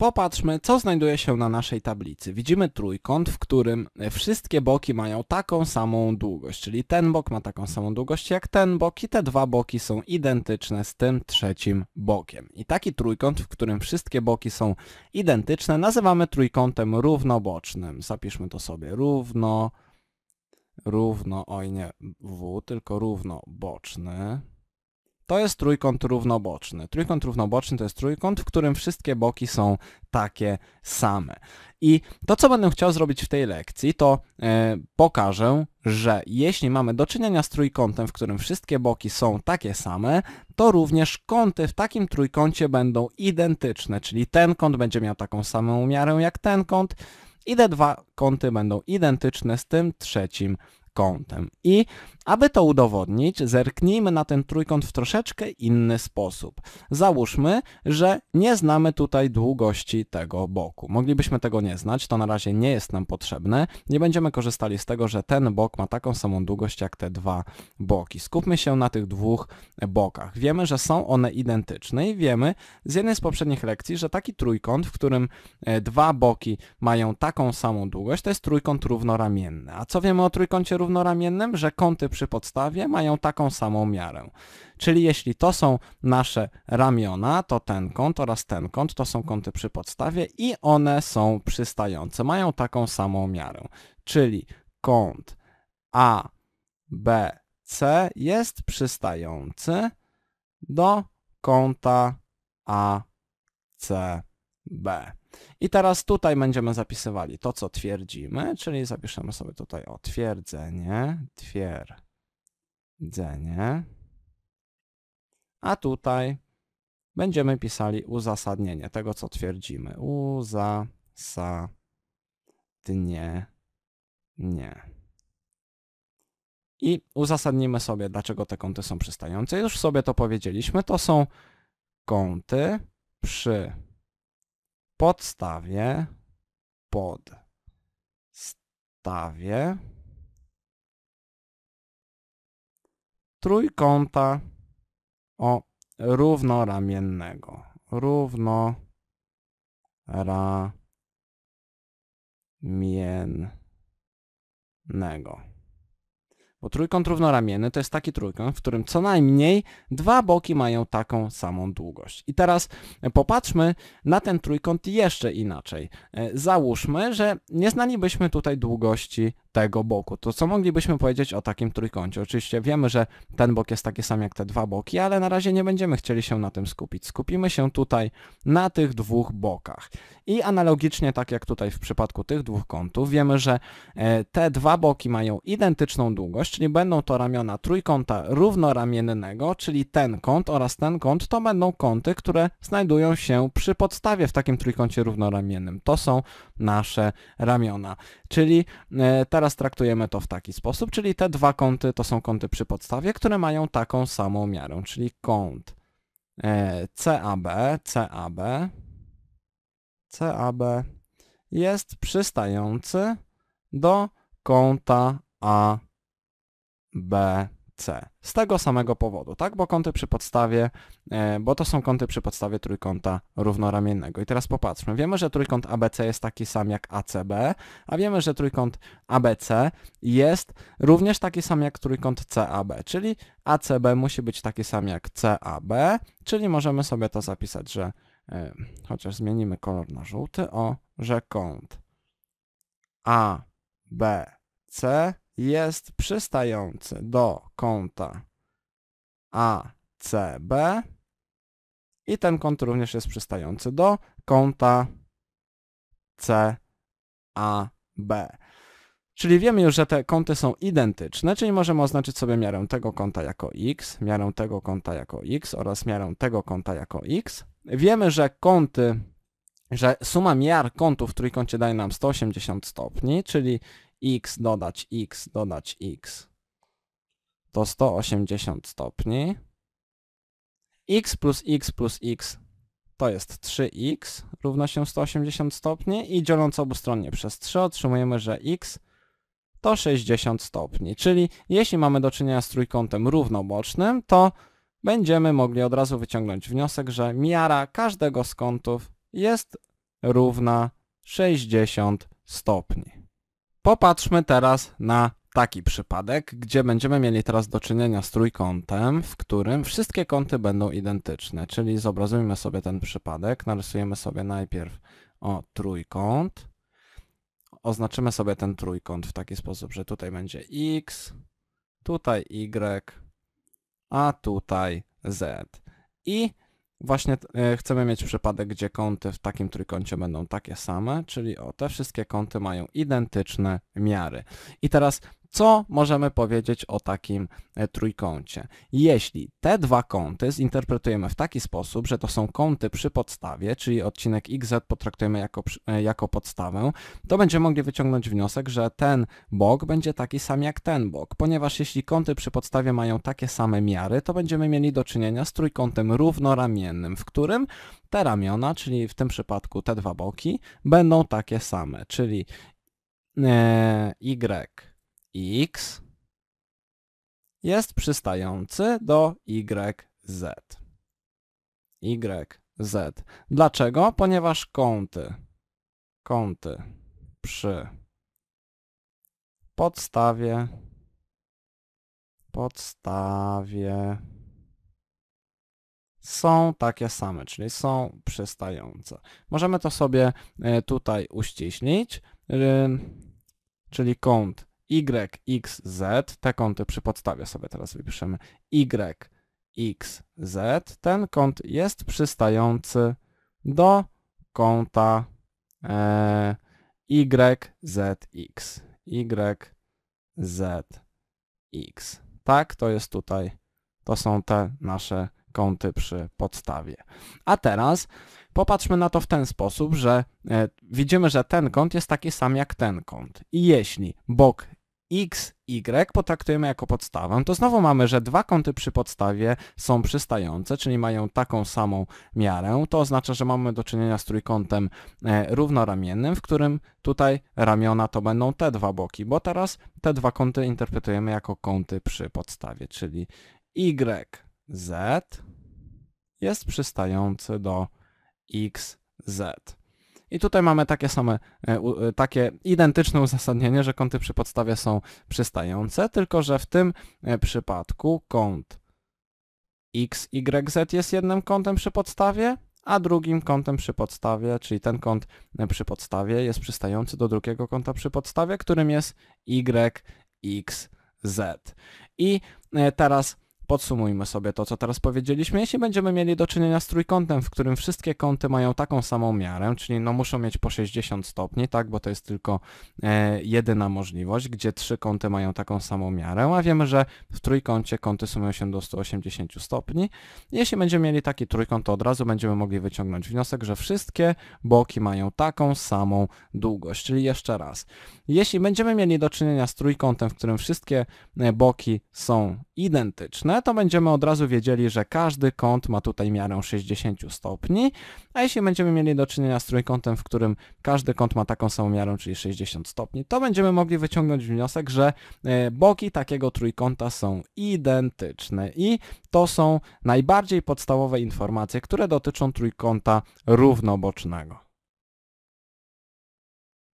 Popatrzmy, co znajduje się na naszej tablicy. Widzimy trójkąt, w którym e, wszystkie boki mają taką samą długość, czyli ten bok ma taką samą długość jak ten bok i te dwa boki są identyczne z tym trzecim bokiem. I taki trójkąt, w którym wszystkie boki są identyczne, nazywamy trójkątem równobocznym. Zapiszmy to sobie równo, równo, oj nie w, tylko równoboczny to jest trójkąt równoboczny. Trójkąt równoboczny to jest trójkąt, w którym wszystkie boki są takie same. I to, co będę chciał zrobić w tej lekcji, to e, pokażę, że jeśli mamy do czynienia z trójkątem, w którym wszystkie boki są takie same, to również kąty w takim trójkącie będą identyczne, czyli ten kąt będzie miał taką samą miarę jak ten kąt i te dwa kąty będą identyczne z tym trzecim trójkątem. I aby to udowodnić, zerknijmy na ten trójkąt w troszeczkę inny sposób. Załóżmy, że nie znamy tutaj długości tego boku. Moglibyśmy tego nie znać, to na razie nie jest nam potrzebne. Nie będziemy korzystali z tego, że ten bok ma taką samą długość jak te dwa boki. Skupmy się na tych dwóch bokach. Wiemy, że są one identyczne i wiemy z jednej z poprzednich lekcji, że taki trójkąt, w którym e, dwa boki mają taką samą długość, to jest trójkąt równoramienny. A co wiemy o trójkącie równoramiennym? równoramiennym, że kąty przy podstawie mają taką samą miarę. Czyli jeśli to są nasze ramiona, to ten kąt oraz ten kąt to są kąty przy podstawie i one są przystające, mają taką samą miarę. Czyli kąt ABC jest przystający do kąta ACB. I teraz tutaj będziemy zapisywali to, co twierdzimy, czyli zapiszemy sobie tutaj o twierdzenie, twierdzenie, a tutaj będziemy pisali uzasadnienie tego, co twierdzimy. Uzasadnienie. I uzasadnimy sobie, dlaczego te kąty są przystające. Już sobie to powiedzieliśmy. To są kąty przy podstawie, podstawie trójkąta o równoramiennego. Równoramiennego. Bo trójkąt równoramienny to jest taki trójkąt, w którym co najmniej dwa boki mają taką samą długość. I teraz e, popatrzmy na ten trójkąt jeszcze inaczej. E, załóżmy, że nie znalibyśmy tutaj długości tego boku. To co moglibyśmy powiedzieć o takim trójkącie? Oczywiście wiemy, że ten bok jest taki sam jak te dwa boki, ale na razie nie będziemy chcieli się na tym skupić. Skupimy się tutaj na tych dwóch bokach. I analogicznie, tak jak tutaj w przypadku tych dwóch kątów, wiemy, że e, te dwa boki mają identyczną długość, czyli będą to ramiona trójkąta równoramiennego, czyli ten kąt oraz ten kąt to będą kąty, które znajdują się przy podstawie w takim trójkącie równoramiennym. To są nasze ramiona. Czyli e, teraz teraz traktujemy to w taki sposób, czyli te dwa kąty to są kąty przy podstawie, które mają taką samą miarę, czyli kąt e, CAB, CAB, CAB jest przystający do kąta AB. C. Z tego samego powodu, tak? Bo kąty przy podstawie, e, bo to są kąty przy podstawie trójkąta równoramiennego. I teraz popatrzmy. Wiemy, że trójkąt ABC jest taki sam jak ACB, a wiemy, że trójkąt ABC jest również taki sam jak trójkąt CAB, czyli ACB musi być taki sam jak CAB, czyli możemy sobie to zapisać, że e, chociaż zmienimy kolor na żółty, o, że kąt ABC jest przystający do kąta ACB i ten kąt również jest przystający do kąta CAB. Czyli wiemy już, że te kąty są identyczne, czyli możemy oznaczyć sobie miarę tego kąta jako x, miarę tego kąta jako x oraz miarę tego kąta jako x. Wiemy, że kąty, że suma miar kątów w trójkącie daje nam 180 stopni, czyli x dodać x dodać x to 180 stopni. x plus x plus x to jest 3x równa się 180 stopni i dzieląc obustronnie przez 3 otrzymujemy, że x to 60 stopni. Czyli jeśli mamy do czynienia z trójkątem równobocznym, to będziemy mogli od razu wyciągnąć wniosek, że miara każdego z kątów jest równa 60 stopni. Popatrzmy teraz na taki przypadek, gdzie będziemy mieli teraz do czynienia z trójkątem, w którym wszystkie kąty będą identyczne, czyli zobrazujmy sobie ten przypadek, narysujemy sobie najpierw o trójkąt, oznaczymy sobie ten trójkąt w taki sposób, że tutaj będzie x, tutaj y, a tutaj z. I Właśnie e, chcemy mieć przypadek, gdzie kąty w takim trójkącie będą takie same, czyli o, te wszystkie kąty mają identyczne miary. I teraz co możemy powiedzieć o takim e, trójkącie? Jeśli te dwa kąty zinterpretujemy w taki sposób, że to są kąty przy podstawie, czyli odcinek XZ potraktujemy jako, e, jako podstawę, to będziemy mogli wyciągnąć wniosek, że ten bok będzie taki sam jak ten bok, ponieważ jeśli kąty przy podstawie mają takie same miary, to będziemy mieli do czynienia z trójkątem równoramiennym, w którym te ramiona, czyli w tym przypadku te dwa boki, będą takie same, czyli e, y x jest przystający do yz. yz. Dlaczego? Ponieważ kąty, kąty przy podstawie, podstawie są takie same, czyli są przystające. Możemy to sobie e, tutaj uściślić, y, czyli kąt YXZ, te kąty przy podstawie sobie teraz wypiszemy, YXZ, ten kąt jest przystający do kąta e, YZX. YZX. Tak, to jest tutaj, to są te nasze kąty przy podstawie. A teraz popatrzmy na to w ten sposób, że e, widzimy, że ten kąt jest taki sam jak ten kąt. I jeśli bok x, y potraktujemy jako podstawę, to znowu mamy, że dwa kąty przy podstawie są przystające, czyli mają taką samą miarę. To oznacza, że mamy do czynienia z trójkątem e, równoramiennym, w którym tutaj ramiona to będą te dwa boki, bo teraz te dwa kąty interpretujemy jako kąty przy podstawie, czyli y, z jest przystający do x, z. I tutaj mamy takie same, e, e, takie identyczne uzasadnienie, że kąty przy podstawie są przystające, tylko że w tym e, przypadku kąt x, y, z jest jednym kątem przy podstawie, a drugim kątem przy podstawie, czyli ten kąt przy podstawie jest przystający do drugiego kąta przy podstawie, którym jest y, x, z. I teraz Podsumujmy sobie to, co teraz powiedzieliśmy. Jeśli będziemy mieli do czynienia z trójkątem, w którym wszystkie kąty mają taką samą miarę, czyli no muszą mieć po 60 stopni, tak, bo to jest tylko e, jedyna możliwość, gdzie trzy kąty mają taką samą miarę, a wiemy, że w trójkącie kąty sumują się do 180 stopni. Jeśli będziemy mieli taki trójkąt, to od razu będziemy mogli wyciągnąć wniosek, że wszystkie boki mają taką samą długość. Czyli jeszcze raz, jeśli będziemy mieli do czynienia z trójkątem, w którym wszystkie e, boki są identyczne, to będziemy od razu wiedzieli, że każdy kąt ma tutaj miarę 60 stopni, a jeśli będziemy mieli do czynienia z trójkątem, w którym każdy kąt ma taką samą miarę, czyli 60 stopni, to będziemy mogli wyciągnąć wniosek, że e, boki takiego trójkąta są identyczne i to są najbardziej podstawowe informacje, które dotyczą trójkąta równobocznego.